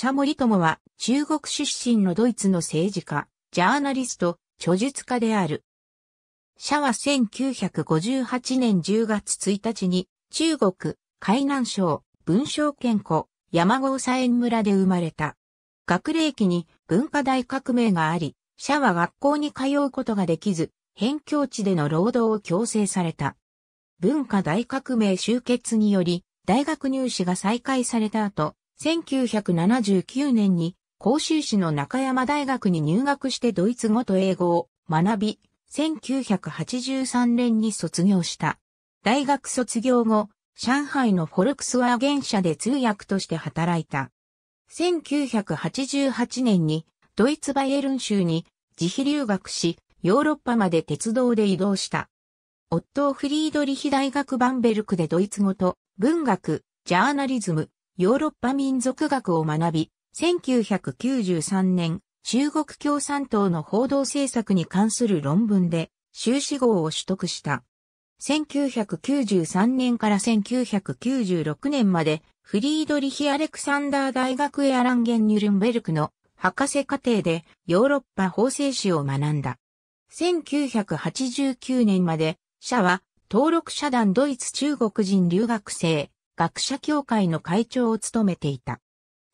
茶森友は中国出身のドイツの政治家、ジャーナリスト、著述家である。社は1958年10月1日に中国、海南省、文章県湖、山郷佐園村で生まれた。学齢期に文化大革命があり、社は学校に通うことができず、辺境地での労働を強制された。文化大革命終結により、大学入試が再開された後、1979年に甲州市の中山大学に入学してドイツ語と英語を学び、1983年に卒業した。大学卒業後、上海のフォルクスワーゲン社で通訳として働いた。1988年にドイツバイエルン州に自費留学し、ヨーロッパまで鉄道で移動した。夫フリードリヒ大学バンベルクでドイツ語と文学、ジャーナリズム、ヨーロッパ民族学を学び、1993年、中国共産党の報道政策に関する論文で修士号を取得した。1993年から1996年までフリードリヒ・アレクサンダー大学エアランゲン・ニュルンベルクの博士課程でヨーロッパ法制史を学んだ。1989年まで、社は登録社団ドイツ中国人留学生学者協会の会長を務めていた。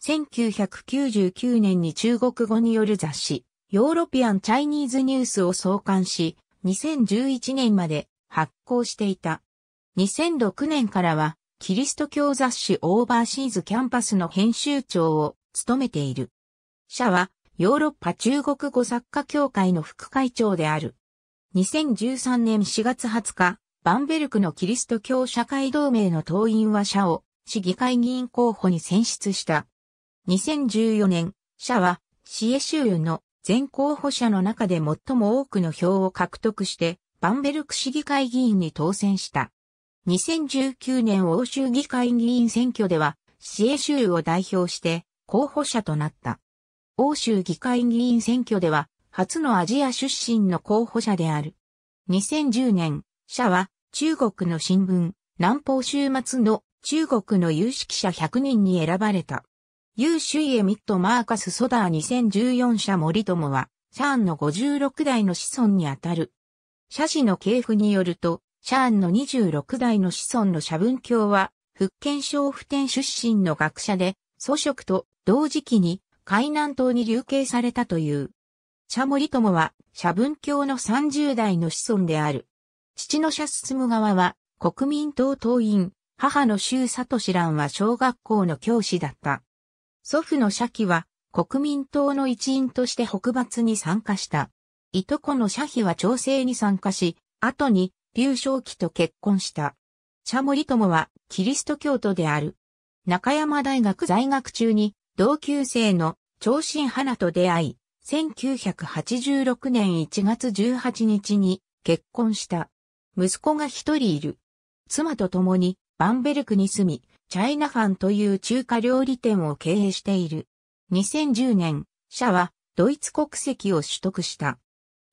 1999年に中国語による雑誌、ヨーロピアン・チャイニーズ・ニュースを創刊し、2011年まで発行していた。2006年からは、キリスト教雑誌オーバーシーズキャンパスの編集長を務めている。社は、ヨーロッパ中国語作家協会の副会長である。2013年4月20日、バンベルクのキリスト教社会同盟の党員は社を市議会議員候補に選出した。2014年、社は市営州の全候補者の中で最も多くの票を獲得して、バンベルク市議会議員に当選した。2019年欧州議会議員選挙では、市営州を代表して候補者となった。欧州議会議員選挙では、初のアジア出身の候補者である。2010年、社は中国の新聞、南方週末の中国の有識者100人に選ばれた。ユーュイエミット・マーカス・ソダー2014社森友は、シャーンの56代の子孫にあたる。社史の系譜によると、シャーンの26代の子孫の社文教は、福建省普天出身の学者で、祖職と同時期に海南島に流刑されたという。社森友は、社文教の30代の子孫である。父の社進む側は国民党党員、母の周里志蘭は小学校の教師だった。祖父の社記は国民党の一員として北伐に参加した。いとこの社費は調整に参加し、後に劉少奇と結婚した。社森友はキリスト教徒である。中山大学在学中に同級生の長身花と出会い、1986年1月18日に結婚した。息子が一人いる。妻と共にバンベルクに住み、チャイナファンという中華料理店を経営している。2010年、社はドイツ国籍を取得した。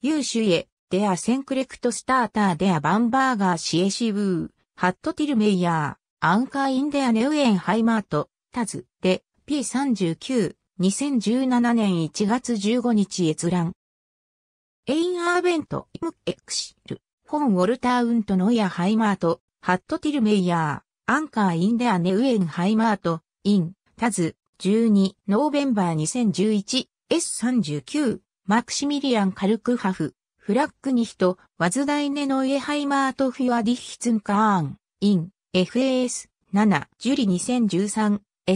ユーシュエ、デアセンクレクトスターターデアバンバーガーシエシブー、ハットティルメイヤー、アンカーインデアネウエンハイマート、タズ、で、P39、2017年1月15日閲覧。エインアーベント、イムエクシル。コーン・ウォルター・ウント・ノイア・ハイマート、ハット・ティル・メイヤー、アンカー・イン・デア・ネ・ウエン・ハイマート、イン、タズ、12、ノーベンバー 2011S39、マクシミリアン・カルクハフ、フラッグニヒト、ワズダイネ・ノイエ・ハイマート・フィア・ディヒツン・カーン、イン、FAS、7、ジュリ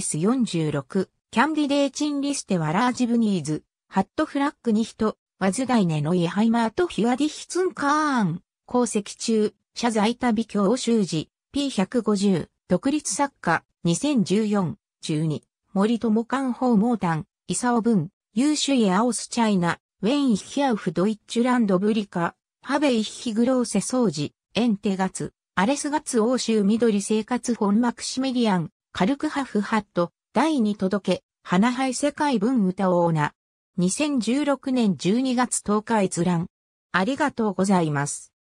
2013S46、キャンディデーチンリステ・ワラージブニーズ、ハット・フラッグニヒト、ワズダイネ・ノイハイマート・フィア・ディヒツン・カーン、功績中、謝罪旅教習字、P150、独立作家、2014、12、森友官訪問団、イサオ文、優秀イアオスチャイナ、ウェインヒアウフドイッチュランドブリカ、ハベイヒグローセソウジ、エンテガツ、アレスガツ欧州緑生活本マクシメリアン、カルクハフハット、第2届け、花イ。世界文歌オーナ。2016年12月10日閲覧。ありがとうございます。